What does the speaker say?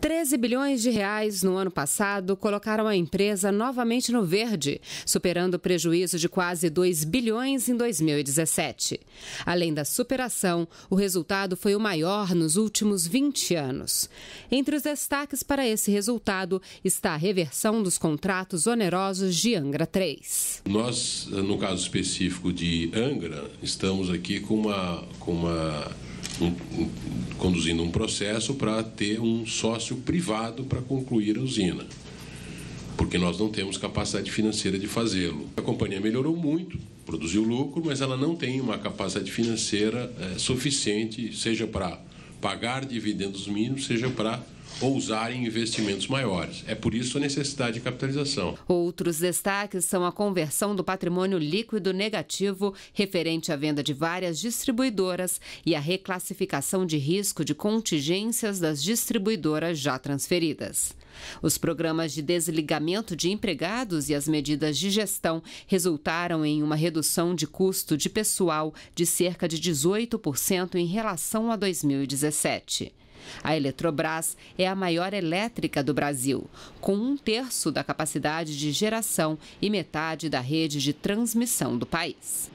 13 bilhões de reais no ano passado colocaram a empresa novamente no verde, superando o prejuízo de quase 2 bilhões em 2017. Além da superação, o resultado foi o maior nos últimos 20 anos. Entre os destaques para esse resultado está a reversão dos contratos onerosos de Angra 3. Nós, eh, no caso específico de Angra, estamos aqui com uma, com uma conduzindo um processo para ter um sócio privado para concluir a usina, porque nós não temos capacidade financeira de fazê-lo. A companhia melhorou muito, produziu lucro, mas ela não tem uma capacidade financeira é, suficiente, seja para pagar dividendos mínimos, seja para ousar em investimentos maiores. É por isso a necessidade de capitalização. Outros destaques são a conversão do patrimônio líquido negativo referente à venda de várias distribuidoras e a reclassificação de risco de contingências das distribuidoras já transferidas. Os programas de desligamento de empregados e as medidas de gestão resultaram em uma redução de custo de pessoal de cerca de 18% em relação a 2017. A Eletrobras é a maior elétrica do Brasil, com um terço da capacidade de geração e metade da rede de transmissão do país.